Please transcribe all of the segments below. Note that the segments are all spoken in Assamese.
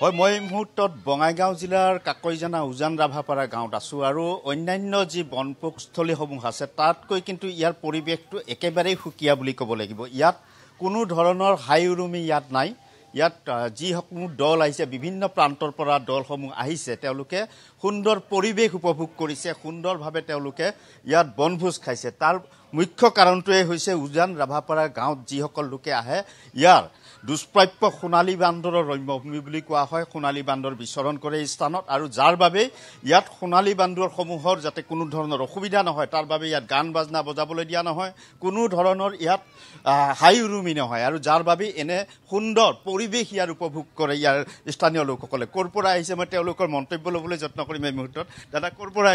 হয় মই এই মুহূৰ্তত বঙাইগাঁও জিলাৰ কাকৈজানা উজান ৰাভাপাৰা গাঁৱত আছোঁ আৰু অন্যান্য যি বনভোগস্থলীসমূহ আছে তাতকৈ কিন্তু ইয়াৰ পৰিৱেশটো একেবাৰেই সুকীয়া বুলি ক'ব লাগিব ইয়াত কোনো ধৰণৰ হাই উৰুমি ইয়াত নাই ইয়াত যিসমূহ দল আহিছে বিভিন্ন প্ৰান্তৰ পৰা দলসমূহ আহিছে তেওঁলোকে সুন্দৰ পৰিৱেশ উপভোগ কৰিছে সুন্দৰভাৱে তেওঁলোকে ইয়াত বনভোজ খাইছে তাৰ মুখ্য কাৰণটোৱে হৈছে উজান ৰাভাপাৰা গাঁৱত যিসকল লোকে আহে ইয়াৰ দুষ্প্ৰাপ্য সোণালী বান্দৰৰ ৰম্যভূমি বুলি কোৱা হয় সোণালী বান্দৰ বিচৰণ কৰে এই স্থানত আৰু যাৰ বাবে ইয়াত সোণালী বান্দৰসমূহৰ যাতে কোনো ধৰণৰ অসুবিধা নহয় তাৰ বাবে ইয়াত গান বাজনা বজাবলৈ দিয়া নহয় কোনো ধৰণৰ ইয়াত হাই উৰুমি নহয় আৰু যাৰ বাবে এনে সুন্দৰ পৰিৱেশ ইয়াৰ উপভোগ কৰে ইয়াৰ স্থানীয় লোকসকলে ক'ৰ পৰা আহিছে মই তেওঁলোকৰ মন্তব্য ল'বলৈ যত্ন কৰিম এই মুহূৰ্তত দাদা ক'ৰ পৰা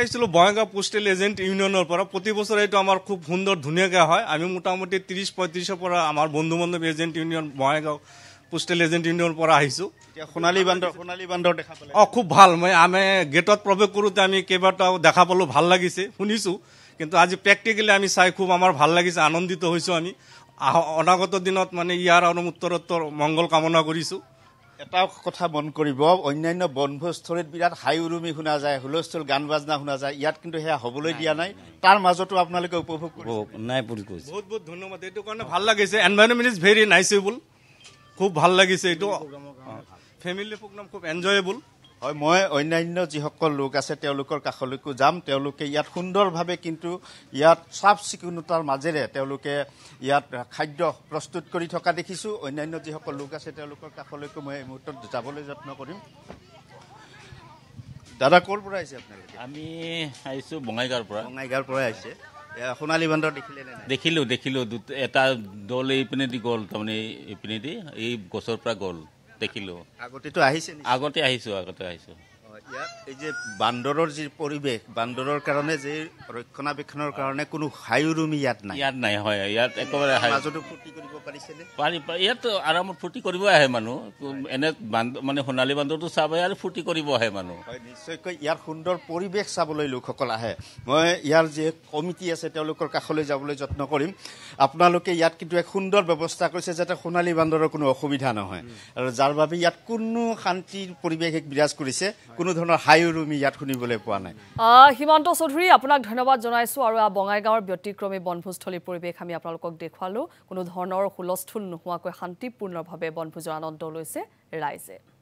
আহিছিলোঁ বঙাইগাঁও পোষ্টেল এজেণ্ট ইউনিয়নৰ পৰা প্ৰতি বছৰে এইটো আমাৰ খুব সুন্দর ধুনিয়াকে হয় আমি মোটামুটি ত্রিশ পঁয়ত্রিশের পর আমার বন্ধু বান্ধব agent union Bongaigaon postal agent ইউনিয়নের পর আছি সোনালী বান্ধব সোনালী বান্ধব দেখা অ খুব ভাল মানে আমি গেটত প্রবেশ করোতে আমি কেবাটাও দেখা পালো ভাল লাগিছে শুনিছো কিন্তু আজি প্র্যাকটিক্যালি আমি চাই খুব আমার ভাল লাগিছে আনন্দিত হয়েছো আমি অনাগত দিনত মানে ইয়ার আরো উত্তরোত্তর মঙ্গল কামনা করছো এটা কথা মন কৰিব অন্যান্য বনভোজস্থলীত বিৰাট হাই উৰুমি শুনা যায় হুলস্থুল গান বাজনা শুনা যায় ইয়াত কিন্তু সেয়া হবলৈ দিয়া নাই তাৰ মাজতো আপোনালোকে উপভোগ কৰিব নাই বুলি কৈছে বহুত বহুত ধন্যবাদ এইটো কাৰণে ভাল লাগিছে এনভাইৰমেণ্ট ইজ ভেৰি নাইচেবল খুব ভাল লাগিছে এইটো ফেমিলি প্ৰগ্ৰাম খুব এনজয়েবল হয় মই অন্যান্য যিসকল লোক আছে তেওঁলোকৰ কাষলৈকো যাম তেওঁলোকে ইয়াত সুন্দৰভাৱে কিন্তু ইয়াত চাফ চিকুণতাৰ মাজেৰে তেওঁলোকে ইয়াত খাদ্য প্ৰস্তুত কৰি থকা দেখিছোঁ অন্যান্য যিসকল লোক আছে তেওঁলোকৰ কাষলৈকো মই এই মুহূৰ্তত যাবলৈ যত্ন কৰিম দাদা ক'ৰ পৰা আহিছে আপোনালোকে আমি আহিছোঁ বঙাইগাঁৱৰ পৰা বঙাইগাঁৱৰ পৰা আহিছে সোণালী বান্দৰ দেখিলে দেখিলোঁ দেখিলোঁ দুটা এটা দল এইপিনেদি গ'ল তাৰমানে এইপিনেদি এই গছৰ পৰা গ'ল দেখিলোঁ আগতে আহিছোঁ আগতে আহিছোঁ ইয়াত এই যে বান্দৰৰ যি পৰিৱেশ বান্দৰৰ কাৰণে যে ৰক্ষণাবেক্ষণৰ কাৰণে কোনো হায়ু ৰুম ইয়াত নাই ইয়াত নাই হয় ইয়াত একেবাৰে মাজতো ফূৰ্তি কৰিব পাৰিছেনে পাৰি পাৰি ইয়াত আৰামত ফূৰ্তি কৰিব আহে মানুহ এনে বান্দ মানে সোণালী বান্দৰটো চাব আৰু ফূৰ্তি কৰিব আহে মানুহ হয় নিশ্চয়কৈ ইয়াৰ সুন্দৰ পৰিৱেশ চাবলৈ লোকসকল আহে মই ইয়াৰ যি কমিটি আছে তেওঁলোকৰ কাষলৈ যাবলৈ যত্ন কৰিম আপোনালোকে ইয়াত কিন্তু এক সুন্দৰ ব্যৱস্থা কৰিছে যাতে সোণালী বান্দৰৰ কোনো অসুবিধা নহয় আৰু যাৰ বাবে ইয়াত কোনো শান্তিৰ পৰিৱেশ এক বিৰাজ কৰিছে কোনো ধৰণৰ হাইৰুমি ইয়াত শুনিবলৈ পোৱা নাই হিমন্ত চৌধুৰী আপোনাক ধন্যবাদ জনাইছোঁ আৰু বঙাইগাঁৱৰ ব্যতিক্ৰমী বনভোজস্থলী পৰিৱেশ আমি আপোনালোকক দেখুৱালোঁ কোনো ধৰণৰ হুলস্থুল নোহোৱাকৈ শান্তিপূৰ্ণভাৱে বনভোজৰ আনন্দ লৈছে ৰাইজে